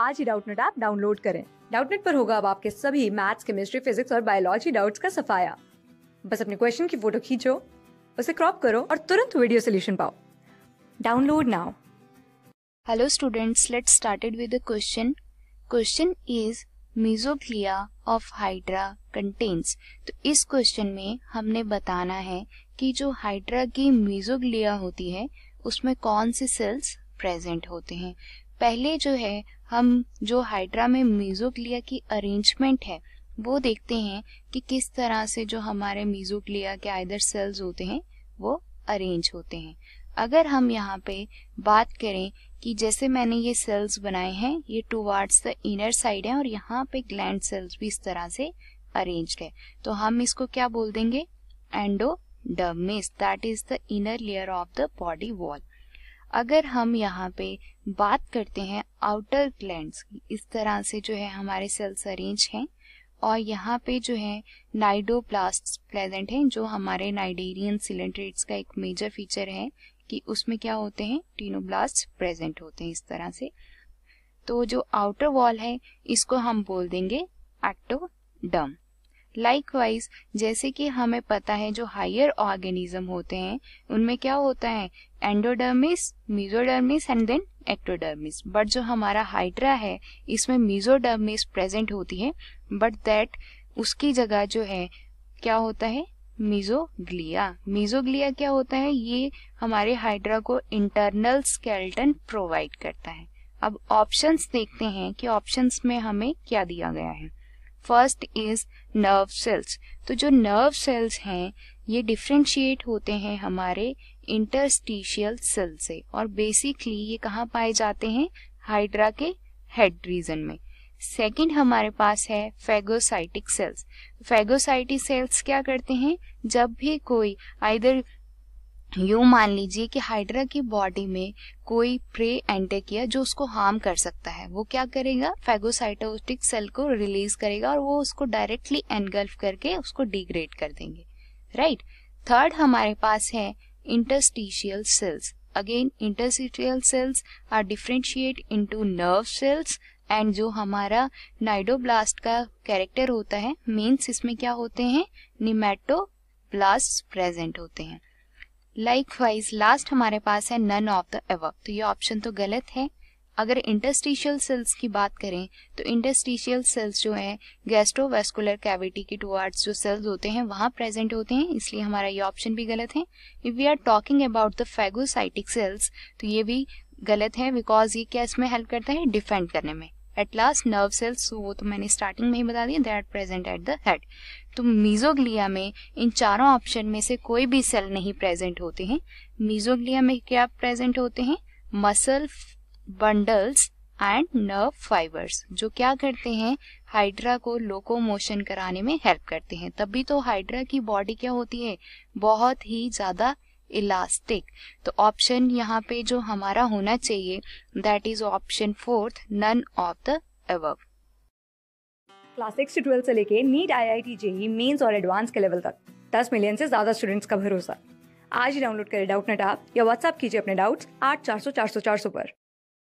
आज ही Doubtnut app download करें डाउटनेट पर होगा अब आपके सभी मैथ्स केमिस्ट्री फिजिक्स और बायोलॉजी डाउट्स का सफाया बस अपने क्वेश्चन की फोटो खींचो उसे क्रॉप करो और तुरंत वीडियो सोल्यूशन पाओ download now hello students let started with question question is mesoglea of hydra contains तो इस क्वेश्चन में हमने बताना है कि जो हाइड्रा की मीजोग्लिया होती है उसमें कौन से सेल्स प्रेजेंट होते हैं पहले जो है हम जो हाइड्रा में मीजोक्लिया की अरेंजमेंट है वो देखते हैं कि किस तरह से जो हमारे मीजोक्लिया के आइदर सेल्स होते हैं वो अरेंज होते हैं अगर हम यहाँ पे बात करें कि जैसे मैंने ये सेल्स बनाए हैं ये टूवार्ड्स द इनर साइड है और यहाँ पे ग्लैंड सेल्स भी इस तरह से अरेंज है तो हम इसको क्या बोल देंगे endodermis that is the inner layer of the body wall अगर हम यहाँ पे बात करते हैं आउटर ग्लैंड की इस तरह से जो है हमारे सेल्स अरेंज हैं और यहाँ पे जो है नाइडोप्लास्ट प्रेजेंट हैं जो हमारे नाइडेरियन सिलेंट्रेट्स का एक मेजर फीचर है कि उसमें क्या होते हैं टीनोब्लास्ट प्रेजेंट होते हैं इस तरह से तो जो आउटर वॉल है इसको हम बोल देंगे एक्टोडम लाइकवाइज जैसे कि हमें पता है जो हायर ऑर्गेनिज्म होते हैं उनमें क्या होता है endodermis mesodermis and then ectodermis but जो हमारा हाइड्रा है इसमें मीजोडर्मिस प्रेजेंट होती है बट दैट उसकी जगह जो है क्या होता है मीजोग्लिया मीजोग्लिया क्या होता है ये हमारे हाइड्रा को इंटरनल स्केल्टन प्रोवाइड करता है अब ऑप्शंस देखते हैं कि ऑप्शंस में हमें क्या दिया गया है फर्स्ट इज नर्व सेल्स तो जो नर्व सेल्स हैं ये डिफ्रेंशिएट होते हैं हमारे इंटरस्टिशियल सेल से और बेसिकली ये कहाँ पाए जाते हैं हाइड्रा के हेड रीजन में सेकंड हमारे पास है फेगोसाइटिक सेल्स फेगोसाइटिक सेल्स क्या करते हैं जब भी कोई आइदर यू मान लीजिए कि हाइड्रा की बॉडी में कोई प्रे एंटर किया जो उसको हार्म कर सकता है वो क्या करेगा फेगोसाइटोस्टिक सेल को रिलीज करेगा और वो उसको डायरेक्टली एनगल्फ करके उसको डिग्रेड कर देंगे राइट थर्ड हमारे पास है interstitial cells again interstitial cells are differentiate into nerve cells and जो हमारा नाइडोब्लास्ट का कैरेक्टर होता है मीन्स इसमें क्या होते हैं निमेटो निमेटोब्लास्ट प्रेजेंट होते हैं लाइकवाइज लास्ट हमारे पास है नन ऑफ द एवर तो ये ऑप्शन तो गलत है अगर इंटरस्टिशियल सेल्स की बात करें तो इंटरस्टिशियल सेल्स जो है गैस्ट्रोवेस्कुलर कैविटी के टुवार्ड्स जो सेल्स होते हैं वहां प्रेजेंट होते हैं इसलिए हमारा ये ऑप्शन भी गलत है if we are talking about the phagocytic cells तो ये भी गलत है बिकॉज ये क्या इसमें हेल्प करता है डिफेंड करने में एट लास्ट नर्व सेल्स वो तो मैंने स्टार्टिंग में ही बता दिया they are present at the head तो मीजोग्लिया में इन चारों ऑप्शन में से कोई भी सेल नहीं प्रेजेंट होते हैं मीजोग्लिया में क्या प्रेजेंट होते हैं muscle bundles and nerve fibres जो क्या करते हैं हाइड्रा को लोको मोशन कराने में हेल्प करते हैं तभी तो हाइड्रा की बॉडी क्या होती है बहुत ही ज्यादा इलास्टिक तो ऑप्शन यहाँ पे जो हमारा होना चाहिए that is option fourth none of the above class six से ट्वेल्थ से लेके NEET I I T JEE Mains और एडवांस के लेवल तक दस मिलियन से ज्यादा स्टूडेंट्स का भरोसा आज ही डाउनलोड करें डाउट नेट आप या व्हाट्सएप कीजिए अपने डाउट्स आठ चार सौ चार सौ चार सौ पर